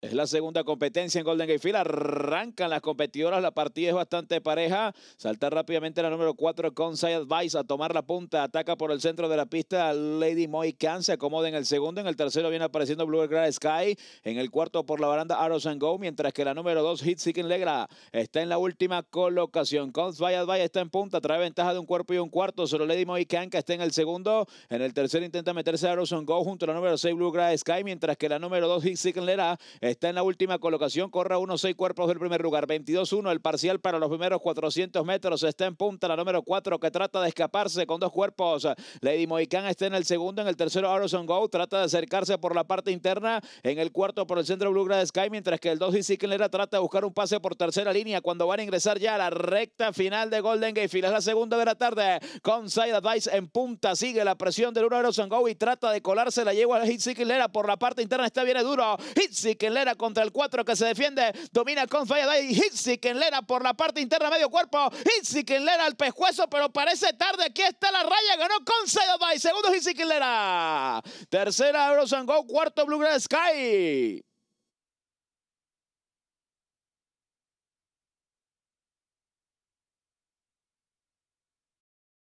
Es la segunda competencia en Golden Gate Field. Arrancan las competidoras. La partida es bastante pareja. Salta rápidamente la número 4, Consai Advice, a tomar la punta. Ataca por el centro de la pista Lady Moy Khan. Se acomoda en el segundo. En el tercero viene apareciendo Blue Sky. En el cuarto por la baranda Arrows and Go. Mientras que la número 2, Hit Seeking Legra, está en la última colocación. Consai Advice está en punta. Trae ventaja de un cuerpo y un cuarto. Solo Lady Moy Khan, que está en el segundo. En el tercero intenta meterse Arrows and Go junto a la número 6, Blue Sky. Mientras que la número 2, Hit Seeking Legra está en la última colocación, corre a 1-6 cuerpos del primer lugar, 22-1 el parcial para los primeros 400 metros, está en punta la número 4 que trata de escaparse con dos cuerpos, Lady Mohican está en el segundo, en el tercero Arson Go, trata de acercarse por la parte interna, en el cuarto por el centro Bluegrass Sky, mientras que el 2 Ciclera trata de buscar un pase por tercera línea cuando van a ingresar ya a la recta final de Golden Gate, es la segunda de la tarde, con Side Advice en punta, sigue la presión del 1 Arson Go y trata de colarse la yegua a Lera por la parte interna, está bien duro, Lera contra el 4 que se defiende. Domina con falla. Y en Lera por la parte interna, medio cuerpo. Hitzik Lera al pescuezo, pero parece tarde. Aquí está la raya. Ganó con by Segundo Hitzik Lera, Tercera Eurosango. Cuarto Bluegrass Sky.